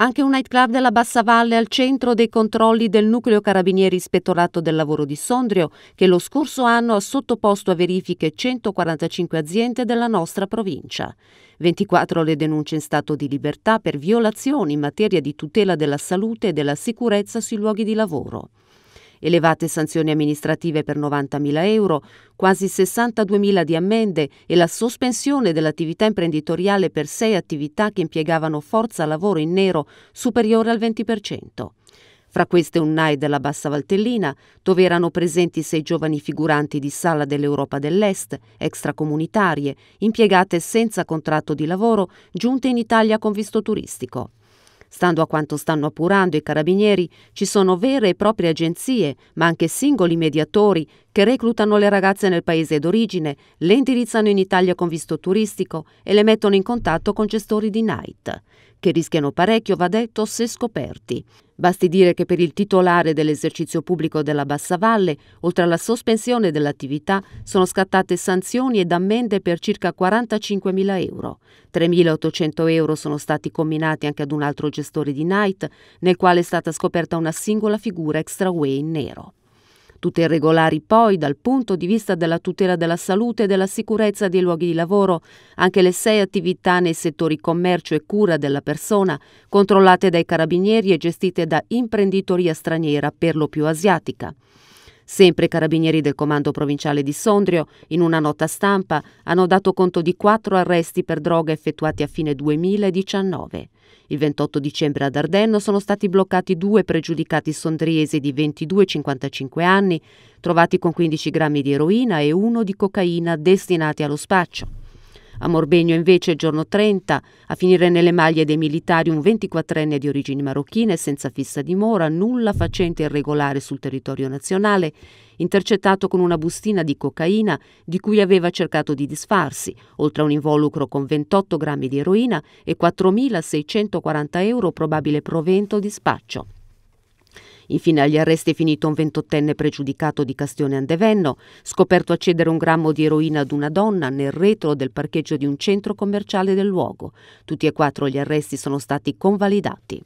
Anche un nightclub della Bassa Valle al centro dei controlli del nucleo carabinieri ispettorato del lavoro di Sondrio, che lo scorso anno ha sottoposto a verifiche 145 aziende della nostra provincia. 24 le denunce in stato di libertà per violazioni in materia di tutela della salute e della sicurezza sui luoghi di lavoro elevate sanzioni amministrative per 90.000 euro, quasi 62.000 di ammende e la sospensione dell'attività imprenditoriale per sei attività che impiegavano forza lavoro in nero superiore al 20%. Fra queste un NAI della Bassa Valtellina, dove erano presenti sei giovani figuranti di sala dell'Europa dell'Est, extracomunitarie, impiegate senza contratto di lavoro, giunte in Italia con visto turistico. Stando a quanto stanno appurando i carabinieri, ci sono vere e proprie agenzie, ma anche singoli mediatori che reclutano le ragazze nel paese d'origine, le indirizzano in Italia con visto turistico e le mettono in contatto con gestori di night, che rischiano parecchio, va detto, se scoperti. Basti dire che per il titolare dell'esercizio pubblico della Bassa Valle, oltre alla sospensione dell'attività, sono scattate sanzioni ed ammende per circa 45.000 euro. 3.800 euro sono stati comminati anche ad un altro gestore di night, nel quale è stata scoperta una singola figura extraway in nero tutte regolari poi dal punto di vista della tutela della salute e della sicurezza dei luoghi di lavoro, anche le sei attività nei settori commercio e cura della persona, controllate dai carabinieri e gestite da imprenditoria straniera per lo più asiatica. Sempre i carabinieri del comando provinciale di Sondrio, in una nota stampa, hanno dato conto di quattro arresti per droga effettuati a fine 2019. Il 28 dicembre ad Ardenno sono stati bloccati due pregiudicati sondriesi di 22-55 anni, trovati con 15 grammi di eroina e uno di cocaina destinati allo spaccio. A Morbegno invece, giorno 30, a finire nelle maglie dei militari un 24enne di origini marocchine senza fissa dimora, nulla facente irregolare sul territorio nazionale, intercettato con una bustina di cocaina di cui aveva cercato di disfarsi, oltre a un involucro con 28 grammi di eroina e 4.640 euro probabile provento di spaccio. Infine agli arresti è finito un ventottenne pregiudicato di Castione Andevenno, scoperto a cedere un grammo di eroina ad una donna nel retro del parcheggio di un centro commerciale del luogo. Tutti e quattro gli arresti sono stati convalidati.